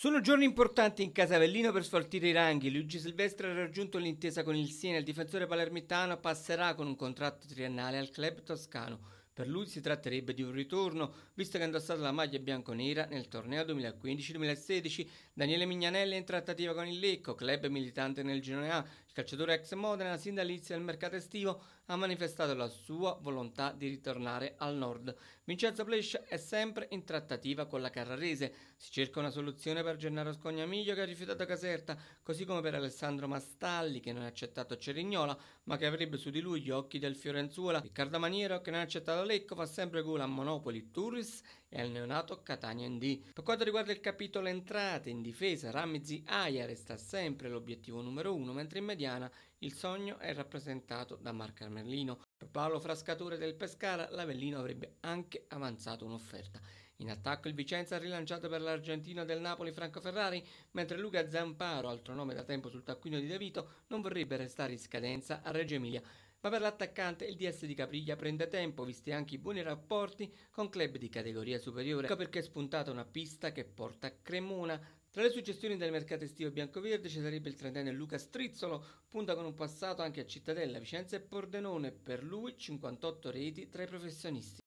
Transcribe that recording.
Sono giorni importanti in Casavellino per sfoltire i ranghi. Luigi Silvestri ha raggiunto l'intesa con il Siena. Il difensore palermitano passerà con un contratto triennale al club toscano. Per lui si tratterebbe di un ritorno, visto che ha indossato la maglia bianconera nel torneo 2015-2016. Daniele Mignanelli è in trattativa con il Lecco, club militante nel girone A. Il calciatore ex Modena, sin dall'inizio del mercato estivo, ha manifestato la sua volontà di ritornare al nord. Vincenzo Plescia è sempre in trattativa con la Carrarese. Si cerca una soluzione per Gennaro Scognamiglio che ha rifiutato Caserta, così come per Alessandro Mastalli che non ha accettato Cerignola, ma che avrebbe su di lui gli occhi del Fiorenzuola, Riccardo Maniero che non ha accettato Lecco fa sempre gola a Monopoli Tourist e al neonato Catania ND. Per quanto riguarda il capitolo entrate in difesa, Ramizi Aia resta sempre l'obiettivo numero uno, mentre in mediana il sogno è rappresentato da Marco Armellino. Per Paolo Frascature del Pescara, l'Avellino avrebbe anche avanzato un'offerta. In attacco il Vicenza ha rilanciato per l'Argentina del Napoli Franco Ferrari, mentre Luca Zamparo, altro nome da tempo sul taccuino di De Vito, non vorrebbe restare in scadenza a Reggio Emilia. Ma per l'attaccante il DS di Capriglia prende tempo, visti anche i buoni rapporti con club di categoria superiore, ecco perché è spuntata una pista che porta a Cremona. Tra le suggestioni del mercato estivo biancoverde ci sarebbe il trentenne Luca Strizzolo, punta con un passato anche a Cittadella, Vicenza e Pordenone, per lui 58 reti tra i professionisti.